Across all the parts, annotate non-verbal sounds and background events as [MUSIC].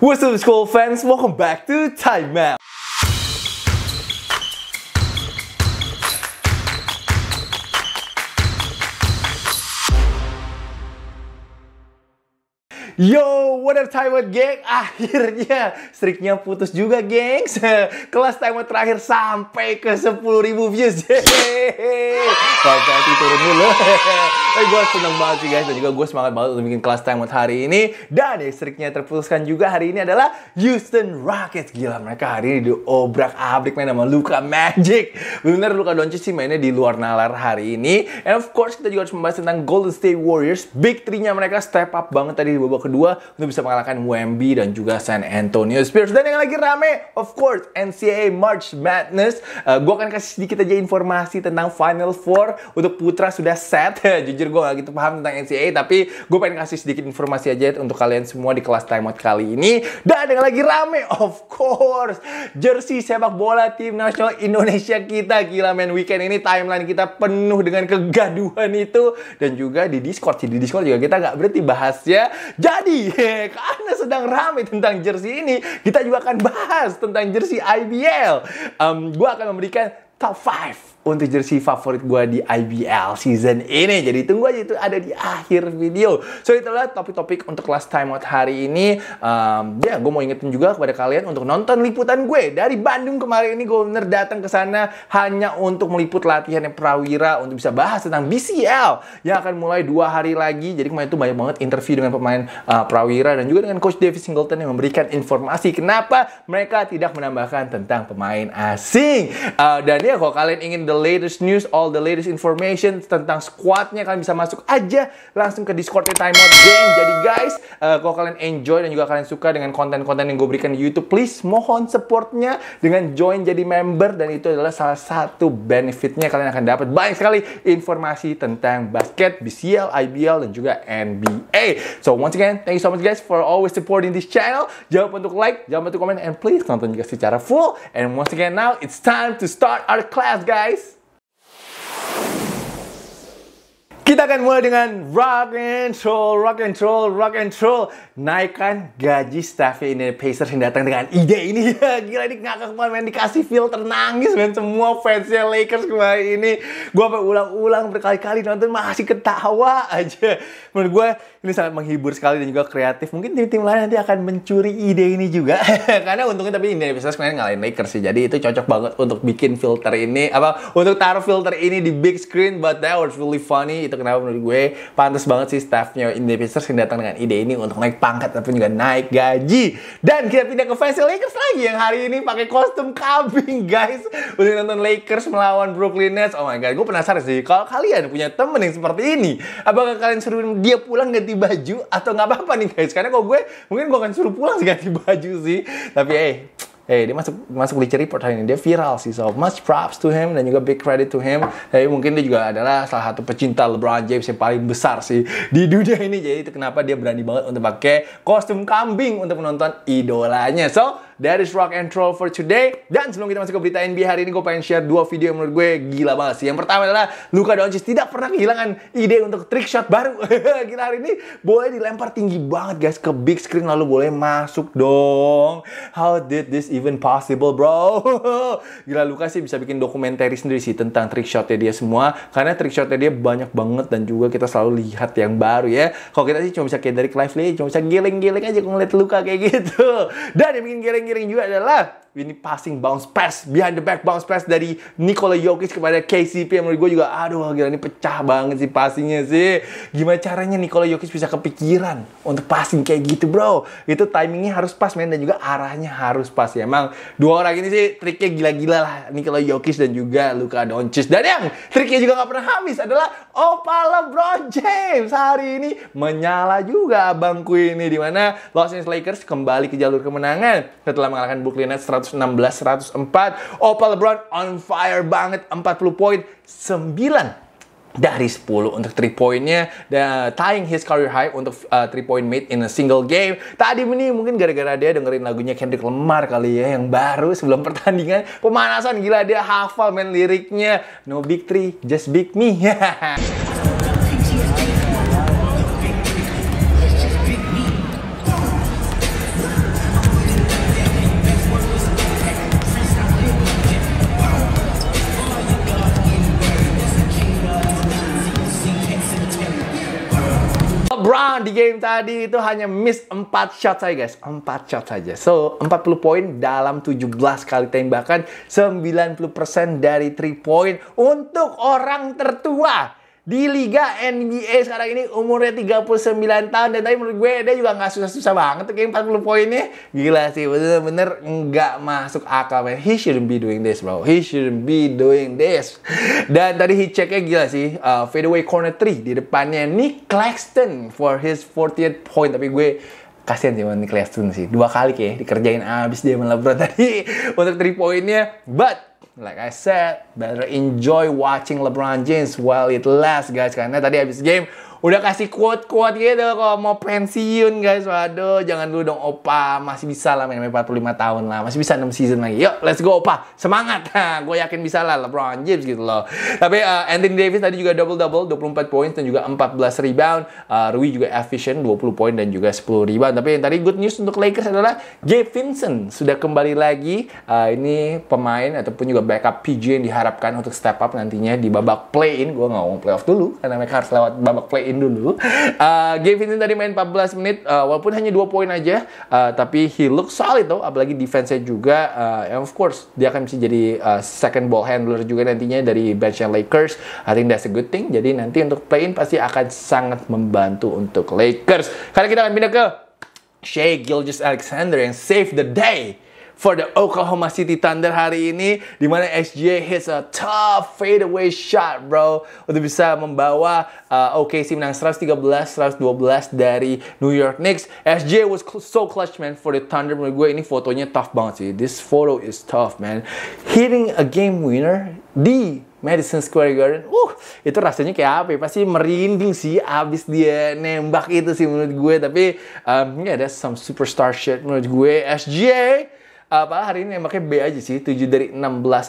What's up school fans, welcome back to Time Map. Yo, what up Taiwan geng? [LAUGHS] Akhirnya striknya putus juga gengs. [LAUGHS] Kelas Taiwan terakhir sampai ke 10.000 views. [LAUGHS] Sampai turun dulu. Tapi gue seneng banget sih guys dan juga gue semangat banget untuk bikin kelas time hari ini. Dan ya striknya terputuskan juga hari ini adalah Houston Rockets. Gila mereka hari ini diobrak abrik main sama Luka Magic. Bener Luka Doncic sih mainnya di luar nalar hari ini. And of course kita juga harus membahas tentang Golden State Warriors. Big 3 nya mereka step up banget tadi di babak kedua untuk bisa mengalahkan Wemby dan juga San Antonio Spurs. Dan yang lagi rame, of course, NCAA March Madness. Uh, eh, gue akan kasih sedikit aja informasi tentang Final Four untuk Putra sudah set. [LAUGHS] Jujur jujur gue gak gitu paham tentang NCAA tapi gue pengen kasih sedikit informasi aja untuk kalian semua di kelas timeout kali ini dan dengan lagi rame of course jersey sepak bola tim nasional Indonesia kita gila men weekend ini timeline kita penuh dengan kegaduhan itu dan juga di Discord sih di Discord juga kita nggak berhenti ya jadi [LAUGHS] karena sedang rame tentang jersey ini kita juga akan bahas tentang jersey IBL um, gue akan memberikan top 5 untuk jersey favorit gue di IBL season ini. Jadi tunggu aja itu ada di akhir video. So itulah topik-topik untuk last time out hari ini. Um, ya yeah, gue mau ingetin juga kepada kalian untuk nonton liputan gue dari Bandung kemarin ini gue bener datang ke sana hanya untuk meliput latihan yang prawira untuk bisa bahas tentang BCL yang akan mulai dua hari lagi. Jadi kemarin itu banyak banget interview dengan pemain uh, prawira dan juga dengan coach David Singleton yang memberikan informasi kenapa mereka tidak menambahkan tentang pemain asing. Uh, dan ya kalau kalian ingin the latest news, all the latest information tentang squadnya. Kalian bisa masuk aja langsung ke Discordnya Time Out Gang. Jadi guys, uh, kalau kalian enjoy dan juga kalian suka dengan konten-konten yang gue berikan di YouTube, please mohon supportnya dengan join jadi member dan itu adalah salah satu benefitnya kalian akan dapat banyak sekali informasi tentang basket, BCL, IBL dan juga NBA. So once again, thank you so much guys for always supporting this channel. Jangan lupa untuk like, jangan lupa untuk comment and please nonton juga secara full. And once again now it's time to start our class guys. Kita akan mulai dengan rock and roll, rock and roll, rock and roll. Naikkan gaji staff ini Pacers yang datang dengan ide ini. Ya, [LAUGHS] gila ini ngakak banget men, dikasih filter nangis dan semua fansnya Lakers kemarin ini. Gue apa ulang ulang berkali-kali nonton masih ketawa aja. Menurut gue ini sangat menghibur sekali dan juga kreatif. Mungkin tim-tim lain nanti akan mencuri ide ini juga. [LAUGHS] Karena untungnya tapi ini Pacers kemarin ngalahin Lakers sih. Jadi itu cocok banget untuk bikin filter ini. Apa untuk taruh filter ini di big screen. But that was really funny. Itu kenapa menurut gue pantas banget sih staffnya Indepisers yang datang dengan ide ini untuk naik pangkat tapi juga naik gaji. Dan kita pindah ke fans Lakers lagi yang hari ini pakai kostum kambing guys. Udah nonton Lakers melawan Brooklyn Nets. Oh my god, gue penasaran sih kalau kalian punya temen yang seperti ini, apakah kalian suruh dia pulang ganti baju atau nggak apa-apa nih guys? Karena kalau gue mungkin gue akan suruh pulang sih ganti baju sih. Tapi eh hey, eh dia masuk masuk di Report hari ini dia viral sih so much props to him dan juga big credit to him tapi mungkin dia juga adalah salah satu pecinta LeBron James yang paling besar sih di dunia ini jadi itu kenapa dia berani banget untuk pakai kostum kambing untuk menonton idolanya so That is Rock and Roll for today. Dan sebelum kita masuk ke berita NBA hari ini, gue pengen share dua video yang menurut gue gila banget sih. Yang pertama adalah Luka Doncic tidak pernah kehilangan ide untuk trick shot baru. kita [LAUGHS] hari ini boleh dilempar tinggi banget guys ke big screen lalu boleh masuk dong. How did this even possible bro? [LAUGHS] gila Luka sih bisa bikin dokumentari sendiri sih tentang trick shotnya dia semua. Karena trick shotnya dia banyak banget dan juga kita selalu lihat yang baru ya. Kalau kita sih cuma bisa kayak dari live Lee, cuma bisa giling-giling aja ngeliat Luka kayak gitu. [LAUGHS] Dan yang bikin giling kiri juga adalah ini passing bounce pass behind the back bounce pass dari Nikola Jokic kepada KCP yang menurut gue juga aduh gila ini pecah banget sih passingnya sih gimana caranya Nikola Jokic bisa kepikiran untuk passing kayak gitu bro itu timingnya harus pas men dan juga arahnya harus pas ya emang dua orang ini sih triknya gila-gila lah Nikola Jokic dan juga Luka Doncic dan yang triknya juga gak pernah habis adalah Opa LeBron James hari ini menyala juga abangku ini dimana Los Angeles Lakers kembali ke jalur kemenangan setelah mengalahkan Brooklyn Nets 116 104. Opal Brown on fire banget 40 poin 9 dari 10 untuk 3 poinnya dan tying his career high untuk uh, point made in a single game. Tadi ini mungkin gara-gara dia dengerin lagunya Kendrick Lamar kali ya yang baru sebelum [LAUGHS] pertandingan pemanasan gila dia hafal main liriknya no big three just big me. [LAUGHS] LeBron di game tadi itu hanya miss 4 shot saja guys. 4 shot saja. So, 40 poin dalam 17 kali tembakan, 90% dari 3 point untuk orang tertua di Liga NBA sekarang ini umurnya 39 tahun dan tadi menurut gue dia juga nggak susah-susah banget tuh kayak 40 poinnya gila sih bener-bener nggak masuk akal man. he shouldn't be doing this bro he shouldn't be doing this dan tadi he checknya gila sih uh, fadeaway corner 3 di depannya Nick Claxton for his 40th point tapi gue kasihan sih Nick Claxton sih dua kali kayak dikerjain abis dia melebron tadi [LAUGHS] untuk 3 poinnya but like I said, better enjoy watching LeBron James while it lasts, guys. Karena tadi habis game, udah kasih quote-quote gitu kalau mau pensiun guys. Waduh, jangan dulu dong Opa. Masih bisa lah main 45 tahun lah. Masih bisa 6 season lagi. Yuk, let's go Opa. Semangat. [LAUGHS] Nah, gue yakin bisa lah LeBron James gitu loh. Tapi uh, Anthony Davis tadi juga double-double, 24 eh, poin dan juga 14 rebound. Uh, Rui juga efficient, 20 poin dan juga 10 rebound. Tapi yang tadi good news untuk Lakers adalah Gabe Vincent sudah kembali lagi. Uh, ini pemain ataupun juga backup PG yang diharapkan untuk step up nantinya di babak play-in. Gue nggak ngomong playoff dulu karena mereka harus lewat babak play-in sampein dulu. Uh, [LAUGHS] Game ini tadi main 14 menit, uh, walaupun hanya 2 poin aja, uh, tapi he looks solid tuh, apalagi defense-nya juga. Uh, and of course, dia akan bisa jadi uh, second ball handler juga nantinya dari bench-nya Lakers. I think that's a good thing. Jadi nanti untuk play-in pasti akan sangat membantu untuk Lakers. Karena kita akan pindah ke Shea Gilgis Alexander yang save the day for the Oklahoma City Thunder hari ini di mana SJ hits a tough fadeaway shot, bro, untuk bisa membawa uh, OKC menang 113 112 dari New York Knicks. SJ was cl so clutch man for the Thunder menurut gue ini fotonya tough banget sih. This photo is tough man. Hitting a game winner di Madison Square Garden, uh, itu rasanya kayak apa ya? Pasti merinding sih abis dia nembak itu sih menurut gue. Tapi, um, yeah, that's some superstar shit menurut gue. SJ apa hari ini makanya B aja sih 7 dari 16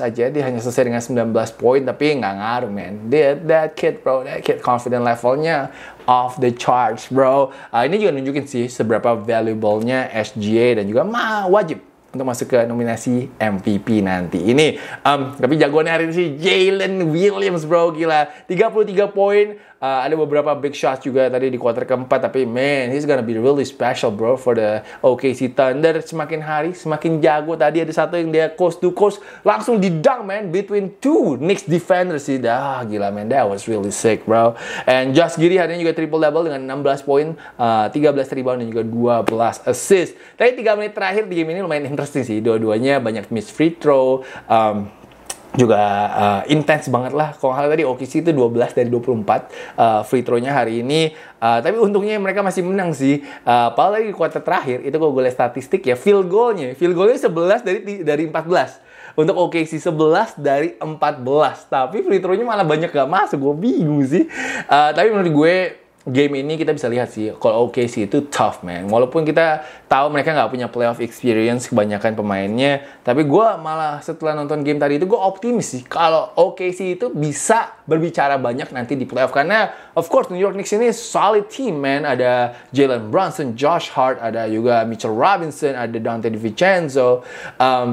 aja dia hanya selesai dengan 19 poin tapi ya nggak ngaruh man dia that kid bro that kid confident levelnya off the charts bro uh, ini juga nunjukin sih seberapa valuable-nya SGA dan juga mah wajib untuk masuk ke nominasi MVP nanti ini. Um, tapi jagoan hari ini sih Jalen Williams bro gila. 33 poin, Uh, ada beberapa big shots juga tadi di kuarter keempat tapi man he's gonna be really special bro for the OKC Thunder semakin hari semakin jago tadi ada satu yang dia coast to coast langsung didang man between two Knicks defenders sih dah gila man that was really sick bro and Josh Giri hari ini juga triple double dengan 16 poin uh, 13 rebound dan juga 12 assist tapi 3 menit terakhir di game ini lumayan interesting sih dua-duanya banyak miss free throw um, juga uh, eh, intens banget lah. Kalau hal tadi OKC itu 12 dari 24 uh, eh, free throw-nya hari ini. Uh, tapi untungnya mereka masih menang sih. Uh, padahal di kuarter terakhir itu kalau gue lihat statistik ya field goal-nya field goal-nya 11 dari dari 14 untuk OKC 11 dari 14 tapi free throw-nya malah banyak gak masuk gue bingung sih uh, tapi menurut gue game ini kita bisa lihat sih kalau OKC itu tough man walaupun kita tahu mereka nggak punya playoff experience kebanyakan pemainnya tapi gue malah setelah nonton game tadi itu gue optimis sih kalau OKC itu bisa berbicara banyak nanti di playoff karena of course New York Knicks ini solid team man ada Jalen Brunson, Josh Hart, ada juga Mitchell Robinson, ada Dante DiVincenzo um,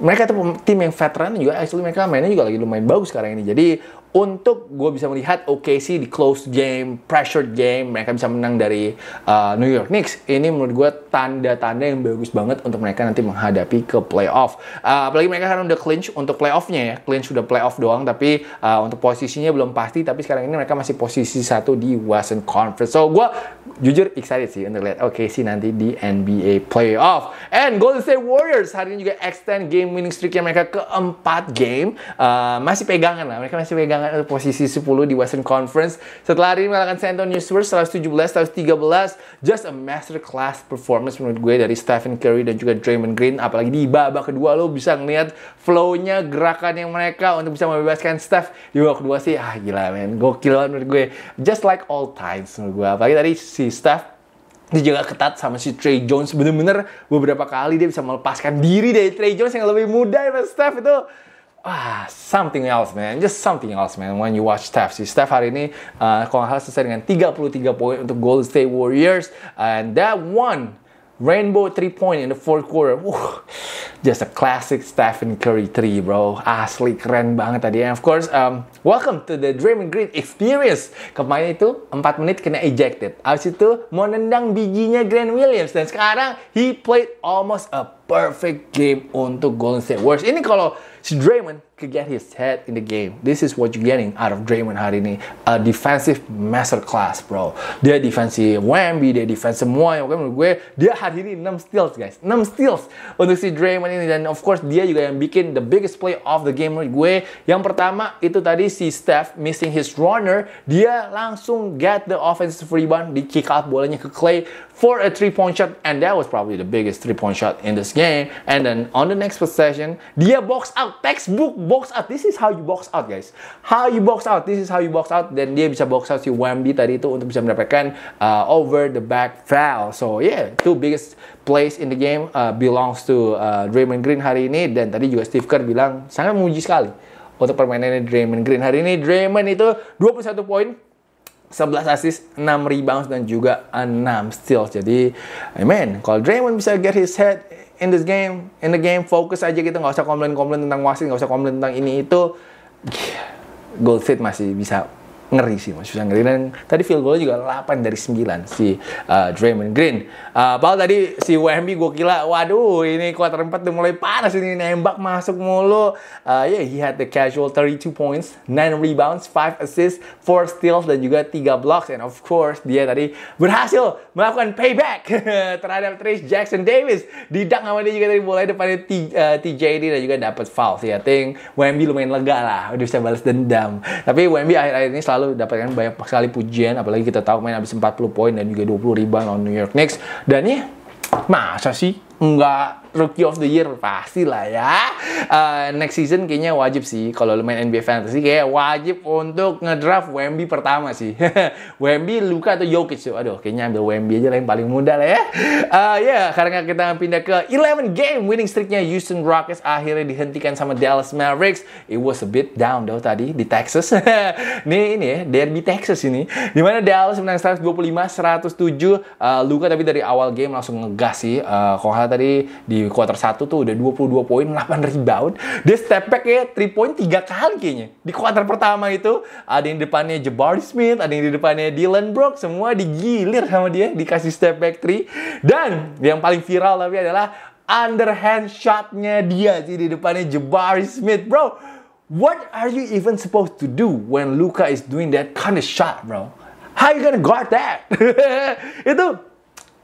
mereka itu tim yang veteran juga actually mereka mainnya juga lagi lumayan bagus sekarang ini jadi untuk gue bisa melihat OKC di close game, pressure game, mereka bisa menang dari uh, New York Knicks. Ini menurut gue tanda-tanda yang bagus banget untuk mereka nanti menghadapi ke playoff. Uh, apalagi mereka kan udah clinch untuk playoffnya ya, clinch udah playoff doang, tapi uh, untuk posisinya belum pasti. Tapi sekarang ini mereka masih posisi satu di Western Conference. So gue jujur excited sih untuk lihat OKC nanti di NBA playoff. And Golden State Warriors hari ini juga extend game winning streaknya mereka ke 4 game. Uh, masih pegangan lah, mereka masih pegangan kemenangan posisi 10 di Western Conference. Setelah hari ini mengalahkan San Antonio Spurs 117-113. Just a masterclass performance menurut gue dari Stephen Curry dan juga Draymond Green. Apalagi di babak kedua lo bisa ngeliat flow-nya, gerakan yang mereka untuk bisa membebaskan Steph. Di babak kedua sih, ah gila men. Gokil banget menurut gue. Just like all times menurut gue. Apalagi tadi si Steph dijaga ketat sama si Trey Jones bener-bener beberapa kali dia bisa melepaskan diri dari Trey Jones yang lebih muda ya Steph itu ah something else man, just something else man when you watch Steph. Si Steph hari ini uh, kalau nggak selesai dengan 33 poin untuk Golden State Warriors and that one rainbow three point in the fourth quarter. just a classic Stephen Curry three, bro. Asli keren banget tadi. And of course, um, welcome to the Dream and Green experience. Kemarin itu 4 menit kena ejected. Abis itu mau nendang bijinya Grant Williams dan sekarang he played almost a perfect game untuk Golden State Warriors. Ini kalau si Draymond could get his head in the game. This is what you getting out of Draymond hari ini. A defensive masterclass, bro. Dia defensi Wemby, dia defense semua. Yang menurut gue, dia hari ini 6 steals, guys. 6 steals untuk si Draymond ini. Dan of course, dia juga yang bikin the biggest play of the game menurut gue. Yang pertama, itu tadi si Steph missing his runner. Dia langsung get the offensive rebound, di kick out bolanya ke Clay for a three-point shot. And that was probably the biggest three-point shot in this game. Yeah, and then on the next possession, dia box out, textbook box out. This is how you box out, guys. How you box out, this is how you box out. Dan dia bisa box out si Wemby tadi itu untuk bisa mendapatkan uh, over the back foul. So yeah, two biggest plays in the game uh, belongs to uh, Draymond Green hari ini. Dan tadi juga Steve Kerr bilang sangat memuji sekali untuk permainannya Draymond Green. Hari ini Draymond itu 21 poin, 11 assist, 6 rebounds dan juga 6 steals. Jadi, I mean, kalau Draymond bisa get his head in this game, in the game fokus aja gitu, nggak usah komplain-komplain tentang wasit, nggak usah komplain tentang ini itu. Gold Goldfit masih bisa ngeri sih Mas susah ngeri dan tadi field goal juga 8 dari 9 si uh, Draymond Green. Uh, Paul tadi si WMB gue gila, waduh ini quarter 4 udah mulai panas ini nembak masuk mulu. Uh, yeah, he had the casual 32 points, 9 rebounds, 5 assists, 4 steals dan juga 3 blocks and of course dia tadi berhasil melakukan payback [LAUGHS] terhadap Trace Jackson Davis. Didak sama dia juga tadi mulai depannya T, uh, TJD dan juga dapat foul. sih yeah, I think WMB lumayan lega lah, udah bisa balas dendam. Tapi WMB akhir-akhir ini selalu lalu dapatkan banyak sekali pujian apalagi kita tahu main habis 40 poin dan juga 20 ribuan lawan New York Knicks dan ya masa sih nggak rookie of the year pasti lah ya. Uh, next season kayaknya wajib sih kalau lu main NBA fantasy kayak wajib untuk ngedraft Wemby pertama sih. [LAUGHS] Wemby, Luka atau Jokic tuh. Aduh, kayaknya ambil Wemby aja lah yang paling mudah lah ya. Uh, ya, yeah, karena kita pindah ke 11 game winning streaknya Houston Rockets akhirnya dihentikan sama Dallas Mavericks. It was a bit down though tadi di Texas. [LAUGHS] Nih ini ya, derby Texas ini. Dimana Dallas menang 125-107. Uh, eh, Luka tapi dari awal game langsung ngegas sih. Uh, Kohal tadi di quarter 1 tuh udah 22 poin, 8 rebound. Dia step back ya 3 point 3 kali kayaknya. Di quarter pertama itu ada yang depannya Jabari Smith, ada yang di depannya Dylan Brooks. semua digilir sama dia, dikasih step back 3. Dan yang paling viral tapi adalah underhand shotnya dia sih di depannya Jabari Smith, bro. What are you even supposed to do when Luca is doing that kind of shot, bro? How you gonna guard that? [LAUGHS] itu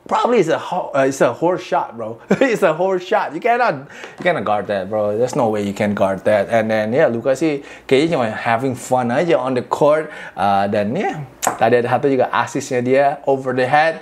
Probably it's a uh, it's a horse shot, bro. [LAUGHS] it's a horse shot. You cannot you cannot guard that, bro. There's no way you can guard that. And then yeah, Lukasi kayaknya having fun aja on the court. Uh, dan ya yeah, tadi ada satu juga asisnya dia over the head.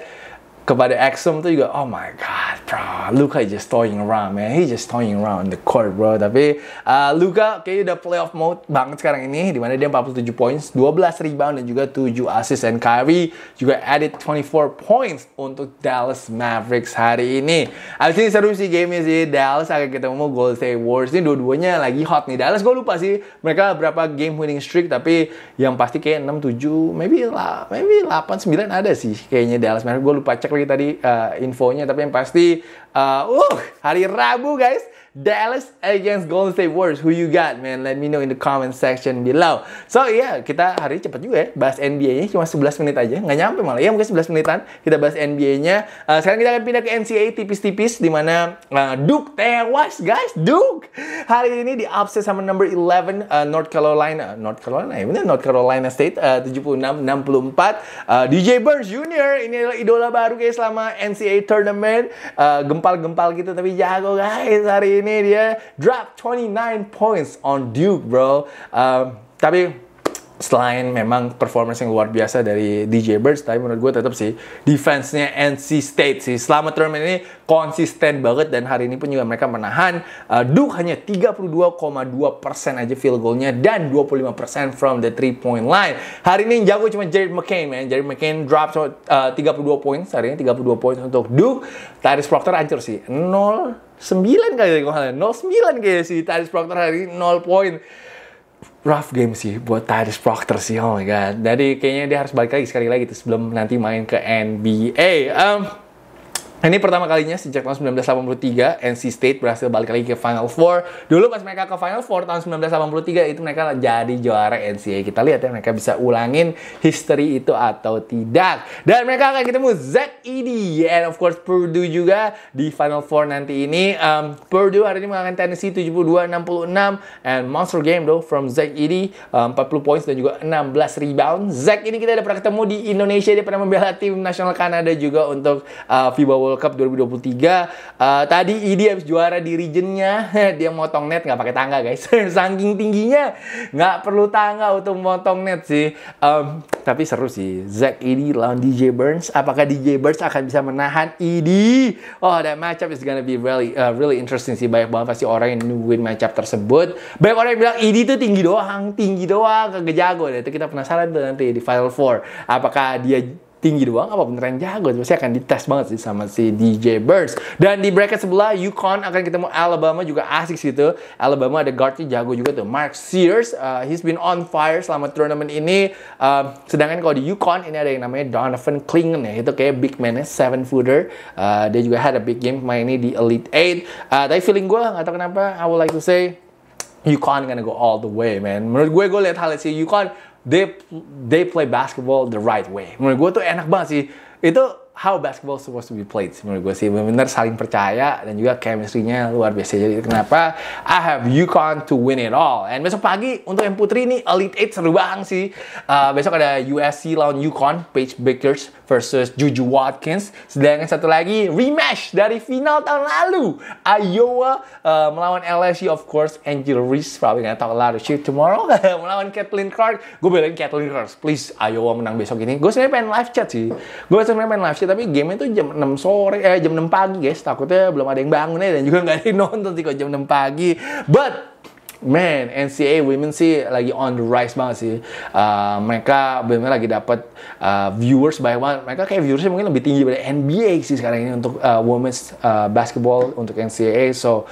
kepada Axum tuh juga oh my god bro Luka is just toying around man he just toying around the court bro tapi uh, Luka kayaknya udah playoff mode banget sekarang ini di mana dia 47 points 12 rebound dan juga 7 assist and Kyrie juga added 24 points untuk Dallas Mavericks hari ini abis ini seru sih gamenya sih Dallas akan ketemu Golden State Warriors ini dua-duanya lagi hot nih Dallas gue lupa sih mereka berapa game winning streak tapi yang pasti kayak 6, 7 maybe lah maybe 8, 9 ada sih kayaknya Dallas Mavericks gue lupa cek lagi tadi uh, infonya tapi yang pasti uh, uh hari Rabu guys Dallas against Golden State Warriors. Who you got, man? Let me know in the comment section below. So, ya, yeah, kita hari ini cepet juga ya. Bahas NBA-nya cuma 11 menit aja. Nggak nyampe malah. Ya, mungkin 11 menitan kita bahas NBA-nya. Uh, eh, sekarang kita akan pindah ke NCAA tipis-tipis. Dimana uh, eh, Duke tewas, guys. Duke hari ini di upset sama number 11 uh, eh, North Carolina. North Carolina, ya North Carolina State uh, 76-64. Uh, DJ Burns Jr. Ini adalah idola baru guys selama NCAA tournament. Gempal-gempal uh, gempal -gempal gitu tapi jago guys hari ini Canadian dropped 29 points on Duke, bro. Um, selain memang performance yang luar biasa dari DJ Birds, tapi menurut gue tetap sih defense-nya NC State sih. Selama turnamen ini konsisten banget dan hari ini pun juga mereka menahan uh, Duke hanya 32,2% aja field goal-nya dan 25% from the three point line. Hari ini yang jago cuma Jared McCain, man. Jared McCain drop uh, 32 points, hari ini 32 points untuk Duke. Tyrese Proctor hancur sih, 0 9 kali kalau 09 kayaknya sih Tyrese Proctor hari ini 0 point rough game sih buat Tyrese Proctor sih. Oh my god. Jadi kayaknya dia harus balik lagi sekali lagi tuh sebelum nanti main ke NBA. Um, Nah, ini pertama kalinya sejak tahun 1983 NC State berhasil balik lagi ke Final Four. Dulu pas mereka ke Final Four tahun 1983 itu mereka jadi juara NCAA. Kita lihat ya mereka bisa ulangin history itu atau tidak. Dan mereka akan ketemu ZED and of course Purdue juga di Final Four nanti ini. Um, Purdue hari ini mengalahkan Tennessee 72-66 and monster game though from ZED um, 40 points dan juga 16 rebound. Zach ini kita udah pernah ketemu di Indonesia dia pernah membela tim nasional Kanada juga untuk uh, FIBA World World Cup 2023. Uh, eh, tadi Idi habis juara di regionnya, [LAUGHS] dia motong net nggak pakai tangga guys. [LAUGHS] Saking tingginya nggak perlu tangga untuk motong net sih. Um, tapi seru sih. Zack Idi lawan DJ Burns. Apakah DJ Burns akan bisa menahan Idi? Oh, that matchup is gonna be really uh, really interesting sih. Banyak banget pasti orang yang nungguin matchup tersebut. Banyak orang yang bilang Idi tuh tinggi doang, tinggi doang, kagak jago. deh itu kita penasaran tuh nanti di Final Four. Apakah dia tinggi doang apa beneran jago pasti akan dites banget sih sama si DJ Burst dan di bracket sebelah Yukon akan ketemu Alabama juga asik sih itu Alabama ada guardnya jago juga tuh Mark Sears uh, he's been on fire selama turnamen ini uh, sedangkan kalau di Yukon ini ada yang namanya Donovan Klingon ya itu kayak big man-nya seven footer uh, dia juga had a big game main ini di Elite Eight uh, tapi feeling gue nggak tahu kenapa I would like to say UConn gonna go all the way man menurut gue gue lihat hal si UConn they they play basketball the right way. Menurut gue tuh enak banget sih. Itu how basketball supposed to be played menurut gue sih benar-benar saling percaya dan juga chemistry-nya luar biasa jadi kenapa I have UConn to win it all and besok pagi untuk yang putri ini Elite Eight seru banget sih uh, besok ada USC lawan UConn Paige Bakers versus Juju Watkins sedangkan satu lagi rematch dari final tahun lalu Iowa uh, melawan LSU of course Angel Reese probably gonna talk a lot of shit tomorrow [LAUGHS] melawan Kathleen Clark gue belain Kathleen Clark please Iowa menang besok ini gue sebenarnya pengen live chat sih gue sebenarnya pengen live chat sih tapi game itu jam 6 sore eh jam 6 pagi guys takutnya belum ada yang bangun ya dan juga nggak ada yang [LAUGHS] nonton sih kok jam 6 pagi but man NCAA women sih lagi on the rise banget sih uh, mereka benar lagi dapat uh, viewers banyak banget mereka kayak viewersnya mungkin lebih tinggi dari NBA sih sekarang ini untuk uh, women's uh, basketball untuk NCAA so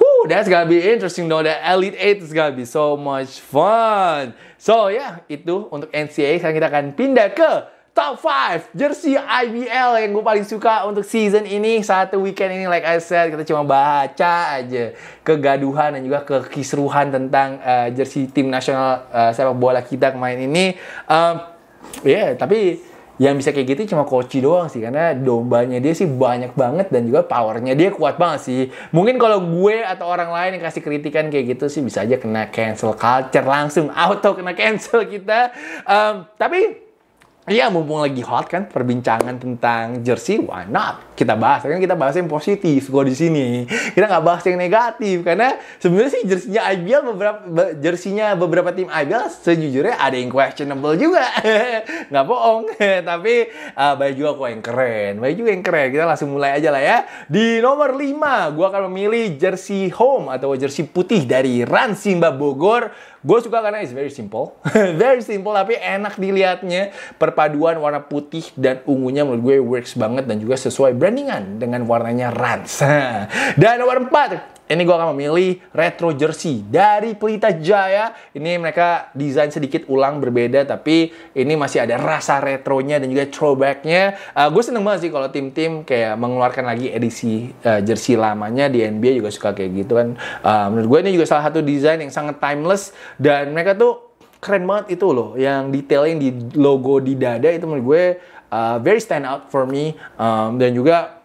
whoo, that's gonna be interesting though the Elite Eight is gonna be so much fun so ya yeah, itu untuk NCAA sekarang kita akan pindah ke top 5 jersey IBL yang gue paling suka untuk season ini satu weekend ini like I said kita cuma baca aja kegaduhan dan juga kekisruhan tentang uh, jersey tim nasional uh, sepak bola kita kemarin ini um, ya yeah, tapi yang bisa kayak gitu cuma Koci doang sih karena dombanya dia sih banyak banget dan juga powernya dia kuat banget sih mungkin kalau gue atau orang lain yang kasih kritikan kayak gitu sih bisa aja kena cancel culture langsung auto kena cancel kita um, tapi Iya, mumpung lagi hot kan perbincangan tentang jersey, why not? Kita bahas, kan kita bahas yang positif Gua di sini. Kita nggak bahas yang negatif karena sebenarnya sih jersinya IBL beberapa jersinya beberapa tim IBL sejujurnya ada yang questionable juga. [LAUGHS] nggak bohong, [LAUGHS] tapi uh, banyak juga kok yang keren, banyak juga yang keren. Kita langsung mulai aja lah ya. Di nomor 5, gua akan memilih jersey home atau jersey putih dari Ran Simba Bogor. Gue suka karena it's very simple. [LAUGHS] very simple tapi enak dilihatnya. Per perpaduan warna putih dan ungunya menurut gue works banget dan juga sesuai brandingan dengan warnanya Rans. [LAUGHS] dan nomor 4, ini gue akan memilih retro jersey dari Pelita Jaya. Ini mereka desain sedikit ulang berbeda tapi ini masih ada rasa retronya dan juga throwbacknya. Uh, eh, gue seneng banget sih kalau tim-tim kayak mengeluarkan lagi edisi uh, jersey lamanya di NBA juga suka kayak gitu kan. Uh, menurut gue ini juga salah satu desain yang sangat timeless dan mereka tuh keren banget itu loh yang detailing di logo di dada itu menurut gue uh, very stand out for me um, dan juga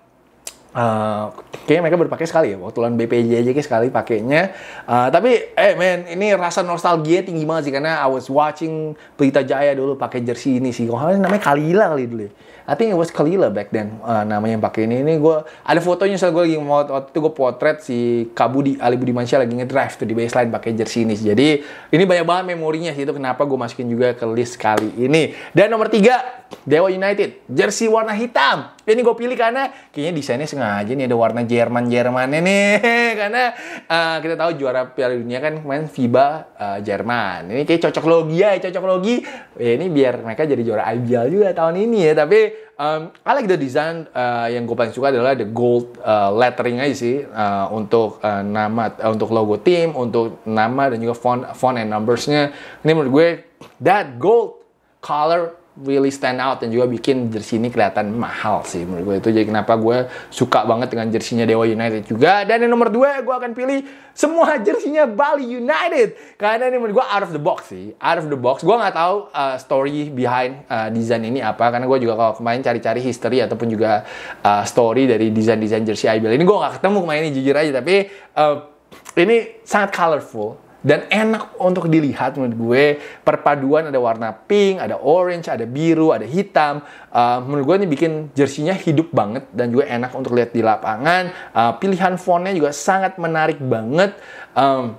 Eh, kayaknya mereka berpakaian sekali ya lawan BPJ aja kayak sekali pakainya uh, tapi eh men ini rasa nostalgia tinggi banget sih karena I was watching Pelita Jaya dulu pakai jersey ini sih kalau namanya Kalila kali dulu ya. I think it was Kalila back then uh, namanya yang pakai ini ini gue ada fotonya soal gue lagi waktu itu gue potret si Kabudi Ali Budi Mansyah lagi ngedrive tuh di baseline pakai jersey ini sih. jadi ini banyak banget memorinya sih itu kenapa gue masukin juga ke list kali ini dan nomor tiga Dewa United, jersey warna hitam. Ini gue pilih karena kayaknya desainnya sengaja nih ada warna jerman jerman nih. [LAUGHS] karena uh, kita tahu juara Piala Dunia kan main FIBA uh, Jerman. Ini kayak cocok logi ya, cocok logi. Ya ini biar mereka jadi juara ideal juga tahun ini ya. Tapi um, I like the design uh, yang gue paling suka adalah the gold uh, lettering aja sih uh, untuk uh, nama uh, untuk logo tim untuk nama dan juga font font and numbersnya ini menurut gue that gold color really stand out dan juga bikin jersey ini kelihatan mahal sih menurut gue itu jadi kenapa gue suka banget dengan jersinya Dewa United juga dan yang nomor dua gue akan pilih semua jersinya Bali United karena ini menurut gue out of the box sih out of the box gue nggak tahu uh, story behind uh, desain ini apa karena gue juga kalau kemarin cari-cari history ataupun juga uh, story dari desain-desain jersey IBL ini gue nggak ketemu kemarin ini jujur aja tapi uh, ini sangat colorful dan enak untuk dilihat menurut gue perpaduan ada warna pink ada orange ada biru ada hitam uh, menurut gue ini bikin jersinya hidup banget dan juga enak untuk lihat di lapangan uh, pilihan fontnya juga sangat menarik banget um,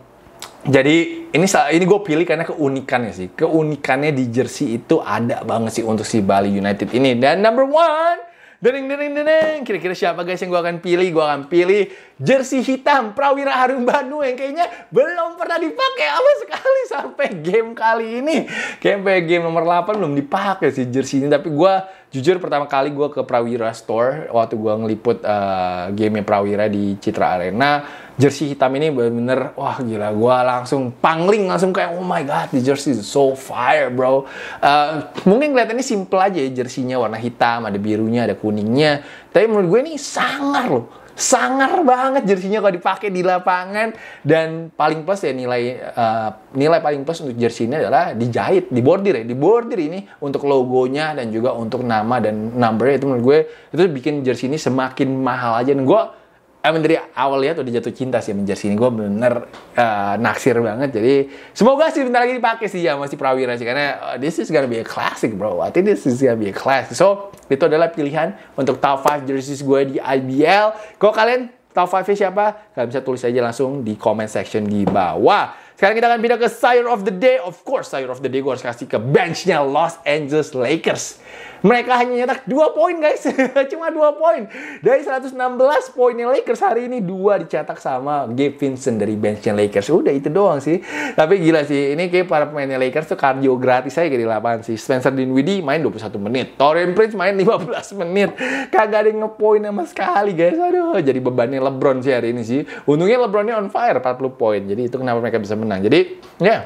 jadi ini ini gue pilih karena keunikannya sih keunikannya di jersey itu ada banget sih untuk si Bali United ini dan number one Dering, dering, dering. Kira-kira siapa guys yang gue akan pilih? Gue akan pilih jersey hitam Prawira Harum Bandung yang kayaknya belum pernah dipakai sama sekali sampai game kali ini. Kayaknya game nomor 8 belum dipakai sih jersey ini. Tapi gue jujur pertama kali gue ke Prawira Store waktu gue ngeliput uh, eh, game Prawira di Citra Arena. Jersey hitam ini bener-bener wah gila gue langsung pangling langsung kayak oh my god the jersey is so fire bro. Uh, mungkin kelihatannya simple aja ya jersinya warna hitam ada birunya ada kuningnya. Tapi menurut gue ini sangar loh sangar banget jersinya kalau dipakai di lapangan dan paling plus ya nilai uh, nilai paling plus untuk jersinya adalah dijahit, di bordir ya, di bordir ini untuk logonya dan juga untuk nama dan numbernya itu menurut gue itu bikin jersey ini semakin mahal aja dan gue emang eh, dari awal ya udah jatuh cinta sih sama sini Gue bener uh, naksir banget. Jadi semoga sih bentar lagi dipakai sih ya masih Prawira sih karena uh, this is gonna be a classic bro. I think this is gonna be a classic. So itu adalah pilihan untuk top 5 jerseys gue di IBL. Kalau kalian top 5 siapa? Kalian bisa tulis aja langsung di comment section di bawah. Sekarang kita akan pindah ke Sire of the Day. Of course, Sire of the Day gue harus kasih ke benchnya Los Angeles Lakers. Mereka hanya nyetak 2 poin guys. [LAUGHS] Cuma 2 poin. Dari 116 poinnya Lakers hari ini 2 dicetak sama Gabe Vincent dari benchnya Lakers. Udah itu doang sih. Tapi gila sih. Ini kayak para pemainnya Lakers tuh kardio gratis aja di lapangan sih. Spencer Dinwiddie main 21 menit. Torian Prince main 15 menit. Kagak ada yang ngepoin sama sekali guys. Aduh jadi bebannya Lebron sih hari ini sih. Untungnya Lebronnya on fire 40 poin. Jadi itu kenapa mereka bisa menang menang. Jadi ya yeah,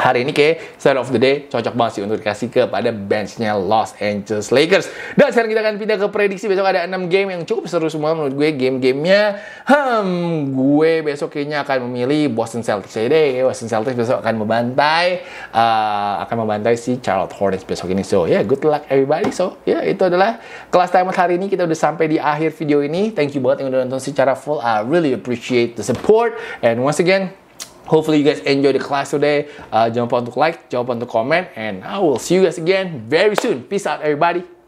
hari ini kayak set of the day cocok banget sih untuk dikasih kepada benchnya Los Angeles Lakers. Dan sekarang kita akan pindah ke prediksi besok ada 6 game yang cukup seru semua menurut gue game-gamenya. Hmm, gue besok kayaknya akan memilih Boston Celtics aja deh. Boston Celtics besok akan membantai uh, akan membantai si Charlotte Hornets besok ini. So, yeah, good luck everybody. So, ya yeah, itu adalah kelas timeout hari ini. Kita udah sampai di akhir video ini. Thank you banget yang udah nonton secara full. I really appreciate the support. And once again, Hopefully you guys enjoy the class today. Uh, jangan lupa untuk like, jangan lupa untuk comment, and I will see you guys again very soon. Peace out everybody.